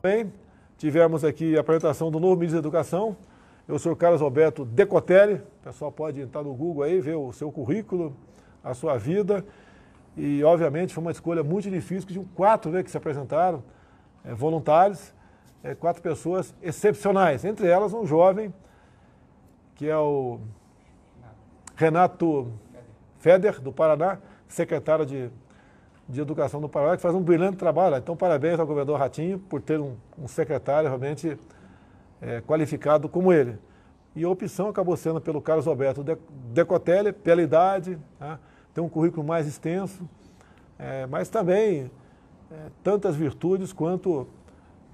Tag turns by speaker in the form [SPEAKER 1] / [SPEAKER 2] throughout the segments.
[SPEAKER 1] Bem, tivemos aqui a apresentação do novo ministro da Educação. Eu sou Carlos Alberto Decotelli. O pessoal pode entrar no Google aí, ver o seu currículo, a sua vida. E, obviamente, foi uma escolha muito difícil, porque tinham quatro né, que se apresentaram, é, voluntários, é, quatro pessoas excepcionais. Entre elas, um jovem, que é o Renato Feder, do Paraná, secretário de de Educação do Paraná que faz um brilhante trabalho. Então, parabéns ao governador Ratinho por ter um, um secretário realmente é, qualificado como ele. E a opção acabou sendo pelo Carlos Alberto Decotelli, pela idade, né? tem um currículo mais extenso, é, mas também é, tantas virtudes quanto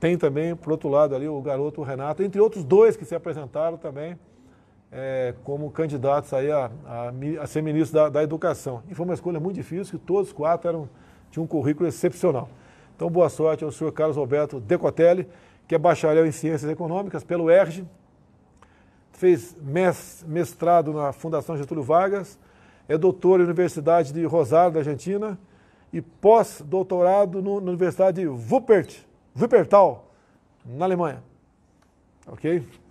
[SPEAKER 1] tem também, por outro lado, ali o garoto Renato, entre outros dois que se apresentaram também como candidatos aí a, a, a ser ministro da, da Educação. E foi uma escolha muito difícil, que todos quatro eram tinha um currículo excepcional. Então, boa sorte ao senhor Carlos Alberto Decotelli, que é bacharel em Ciências Econômicas pelo ERG, fez mestrado na Fundação Getúlio Vargas, é doutor na Universidade de Rosário, da Argentina, e pós-doutorado na Universidade de Wuppert, Wuppertal, na Alemanha. Ok?